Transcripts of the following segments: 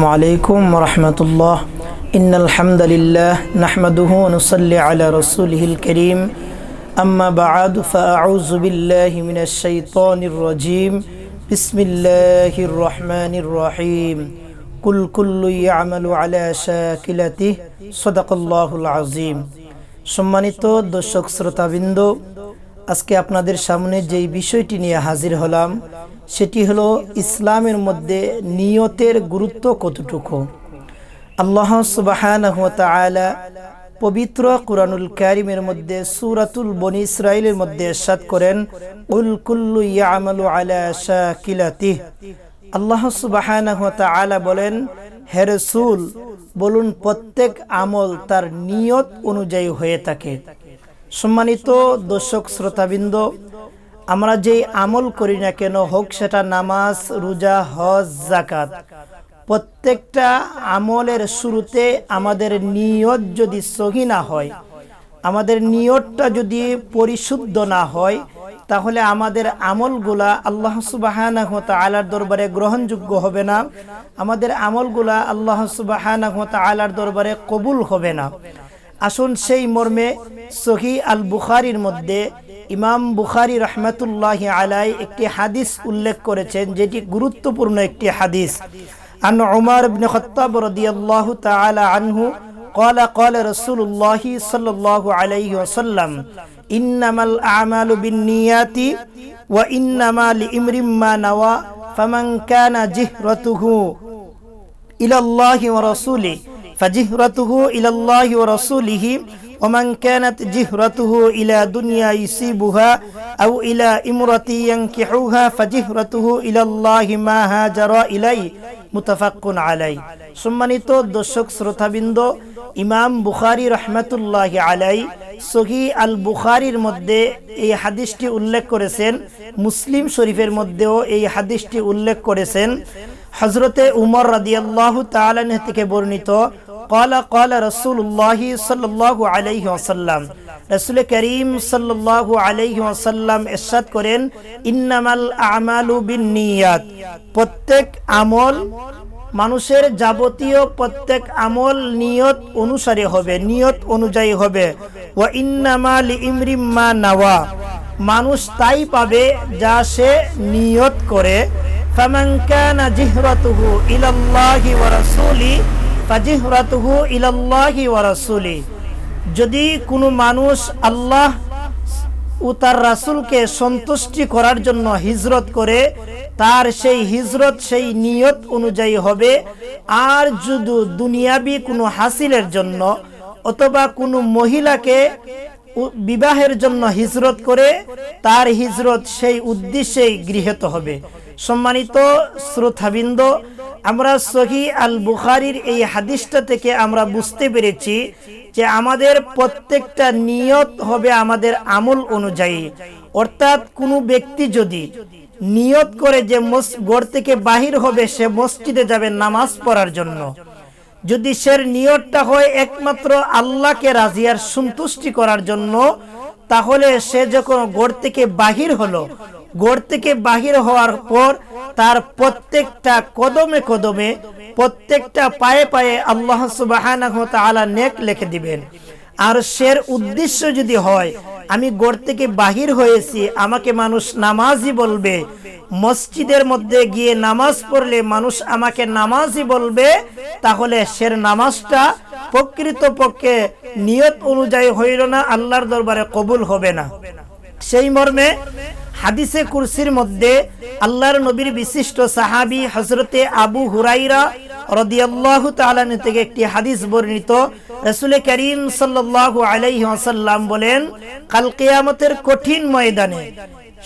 السلام عليكم ورحمة الله إن الحمد لله نحمده ونصلي على رسوله الكريم أما بعد فأعوذ بالله من الشيطان الرجيم بسم الله الرحمن الرحيم كل كل يعمل على شاكلته صدق الله العظيم دو দর্শক শ্রোতাবৃন্দ আজকে আপনাদের সামনে যেই বিষয়টি নিয়ে হাজির হলাম সেটি হলো ইসলামের মধ্যে নিয়তের গুরুত্ব কতটুকু আল্লাহ সুবাহান পবিত্র কুরানুল কারিমের মধ্যে সুরাতুল বনি ইসরায়েলের মধ্যে সাত করেন উল কুল্লু ইয়ামালু আলা শাকিলাতি আল্লাহ সুবাহান বলেন হে রসুল বলুন প্রত্যেক আমল তার নিয়ত অনুযায়ী হয়ে থাকে সম্মানিত দর্শক শ্রোতাবৃন্দ আমরা যেই আমল করি না কেন হোক সেটা নামাজ রোজা হজ জাকাত প্রত্যেকটা আমলের শুরুতে আমাদের নিয়ত যদি সহি না হয় আমাদের নিয়তটা যদি পরিশুদ্ধ না হয় তাহলে আমাদের আমলগুলা আল্লাহ সুবাহ আলার দরবারে গ্রহণযোগ্য হবে না আমাদের আমলগুলা আল্লাহ সুবাহ আলার দরবারে কবুল হবে না আসুন সেই মর্মে সহি আল বুখারির মধ্যে ইমাম বুখারি রহমতুল্লাহ আলাই একটি হাদিস উল্লেখ করেছেন যেটি গুরুত্বপূর্ণ একটি হাদিস আন ওমর বিন খত্তাব রদিয়াল্লাহু তাআলা আনহু قال قال رسول الله صلى الله عليه وسلم إنما الأعمال بالنيات وإنما لإمر ما نوى فمن كان جهرته إلى الله ورسوله ফাজিহরাতুহু ইলাল্লাহি ওয়া রাসূলিহি ومن كانت جهرته إلى دنيا يصيبها أو إلى امرأة ينكحوها فجهرته إلى الله ما هاجر إليه মুতাফাক্কুন আলাই সম্মানিত দর্শক শ্রোতাবৃন্দ ইমাম বুখারি রহমতুল্লাহ আলাই সহি আল বুখারির মধ্যে এই হাদিসটি উল্লেখ করেছেন মুসলিম শরীফের মধ্যেও এই হাদিসটি উল্লেখ করেছেন হজরতে উমর রাদিয়াল্লাহু তালান থেকে বর্ণিত قال قال رسول الله صلى الله عليه وسلم رسول كريم صلى الله عليه وسلم ارشاد করেন ইন্নামাল আমালু বিনিয়াত প্রত্যেক আমল মানুষের যাবতীয় প্রত্যেক আমল নিয়ত অনুসারে হবে নিয়ত অনুযায়ী হবে ও ইন্নামাল ইমরিম্মা নাওয়া মানুষ তাই পাবে যা সে নিয়ত করে ফামান কানা জিহরাতুহু ইলাল্লাহি ওয়া রাসূলিহি যদি কোনো মানুষ আল্লাহ ও তার রাসুলকে সন্তুষ্টি করার জন্য হিজরত করে তার সেই হিজরত সেই নিয়ত অনুযায়ী হবে আর যদি দুনিয়াবি কোনো হাসিলের জন্য অথবা কোনো মহিলাকে বিবাহের জন্য হিজরত করে তার হিজরত সেই উদ্দেশ্যেই গৃহীত হবে সম্মানিত শ্রোতাবৃন্দ আমরা সহি আল বুখারির এই হাদিসটা থেকে আমরা বুঝতে পেরেছি যে আমাদের প্রত্যেকটা নিয়ত হবে আমাদের আমল অনুযায়ী অর্থাৎ কোনো ব্যক্তি যদি নিয়ত করে যে গড় থেকে বাহির হবে সে মসজিদে যাবে নামাজ পড়ার জন্য যদি সে নিয়তটা হয় একমাত্র আল্লাহকে রাজিয়ার সন্তুষ্টি করার জন্য তাহলে সে যখন গড় থেকে বাহির হলো ঘর থেকে বাহির হওয়ার পর তার প্রত্যেকটা কদমে কদমে প্রত্যেকটা পায়ে পায়ে আল্লাহ সুবাহ নেক লেখে দিবেন আর শের উদ্দেশ্য যদি হয় আমি গড় থেকে বাহির হয়েছি আমাকে মানুষ নামাজি বলবে মসজিদের মধ্যে গিয়ে নামাজ পড়লে মানুষ আমাকে নামাজি বলবে তাহলে শের নামাজটা প্রকৃত পক্ষে নিয়ত অনুযায়ী হইল না আল্লাহর দরবারে কবুল হবে না সেই মর্মে হাদিসে কুরসির মধ্যে আল্লাহর নবীর বিশিষ্ট সাহাবি হজরতে আবু হুরাইরা রদিয়াল্লাহ তালানি থেকে একটি হাদিস বর্ণিত রসুল করিম সাল্লাহ আলাইসাল্লাম বলেন কাল কেয়ামতের কঠিন ময়দানে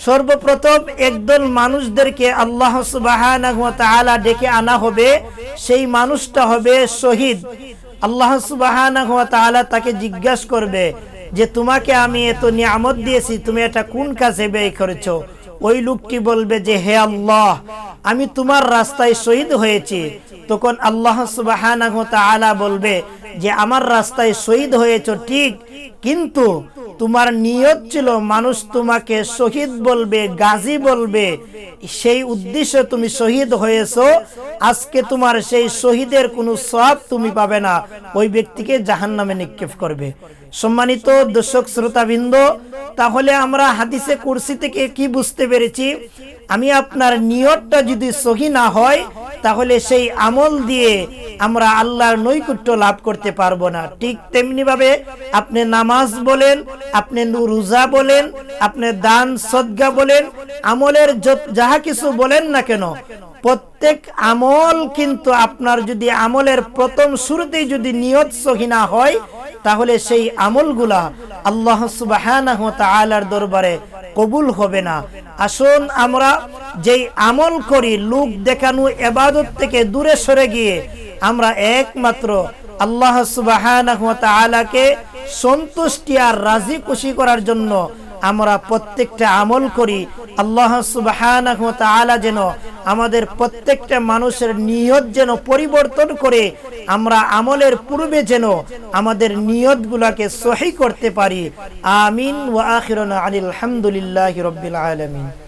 সর্বপ্রথম একদল মানুষদেরকে আল্লাহ সুবাহ ডেকে আনা হবে সেই মানুষটা হবে শহীদ আল্লাহ সুবাহ তাকে জিজ্ঞাসা করবে যে তোমাকে আমি এত নিয়ামত দিয়েছি তুমি এটা কোন কাজে ব্যয় করেছ ওই লোকটি বলবে যে হে আল্লাহ আমি তোমার রাস্তায় শহীদ হয়েছি তখন আল্লাহ সুবাহ বলবে যে আমার রাস্তায় শহীদ হয়েছ ঠিক কিন্তু তোমার নিয়ত ছিল মানুষ তোমাকে শহীদ বলবে গাজী বলবে সেই উদ্দেশ্যে তুমি শহীদ হয়েছ আজকে তোমার সেই শহীদের কোনো সব তুমি পাবে না ওই ব্যক্তিকে জাহান নামে নিক্ষেপ করবে সম্মানিত দর্শক শ্রোতাবৃন্দ তাহলে আমরা হাদিসে কুরসি থেকে কি বুঝতে পেরেছি আমি আপনার নিয়তটা যদি সহি না হয় তাহলে সেই আমল দিয়ে আমরা আল্লাহর নৈকুট্য লাভ করতে পারবো না ঠিক তেমনি ভাবে আপনি নামাজ বলেন আপনি রোজা বলেন আপনি দান সদ্গা বলেন আমলের যাহা কিছু বলেন না কেন প্রত্যেক আমল কিন্তু আপনার যদি আমলের প্রথম শুরুতেই যদি নিয়ত সহিনা হয় তাহলে সেই আমলগুলা আল্লাহ সুবাহ দরবারে কবুল হবে না আসুন আমরা যেই আমল করি লোক দেখানো এবাদত থেকে দূরে সরে গিয়ে আমরা একমাত্র আল্লাহ আলাকে সন্তুষ্টি আর রাজি খুশি করার জন্য আমরা প্রত্যেকটা আমল করি আল্লাহ সুবাহ যেন আমাদের প্রত্যেকটা মানুষের নিয়ত যেন পরিবর্তন করে আমরা আমলের পূর্বে যেন আমাদের নিয়তগুলাকে সহি করতে পারি আমিন ওয়া আখির আলহামদুলিল্লাহ রবিল আলমিন